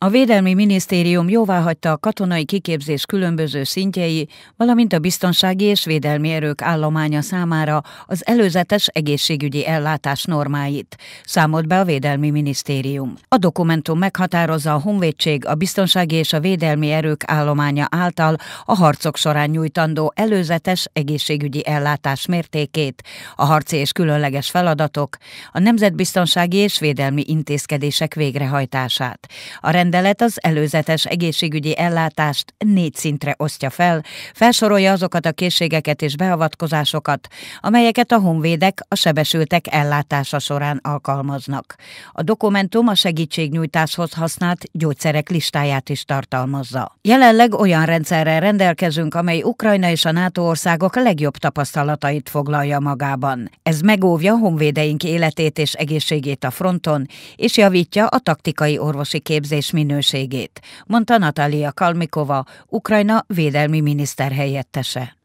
A Védelmi Minisztérium jóváhagyta a katonai kiképzés különböző szintjei, valamint a biztonsági és védelmi erők állománya számára az előzetes egészségügyi ellátás normáit, számolt be a Védelmi Minisztérium. A dokumentum meghatározza a honvédség a biztonsági és a védelmi erők állománya által a harcok során nyújtandó előzetes egészségügyi ellátás mértékét, a harci és különleges feladatok, a nemzetbiztonsági és védelmi intézkedések végrehajtását. A rend rendelet az előzetes egészségügyi ellátást négy szintre osztja fel, felsorolja azokat a készségeket és beavatkozásokat, amelyeket a honvédek a sebesültek ellátása során alkalmaznak. A dokumentum a segítségnyújtáshoz használt gyógyszerek listáját is tartalmazza. Jelenleg olyan rendszerrel rendelkezünk, amely Ukrajna és a NATO országok legjobb tapasztalatait foglalja magában. Ez megóvja honvédeink életét és egészségét a fronton, és javítja a taktikai orvosi képzés minőségét, mondta Natalia Kalmikova, Ukrajna védelmi miniszter helyettese.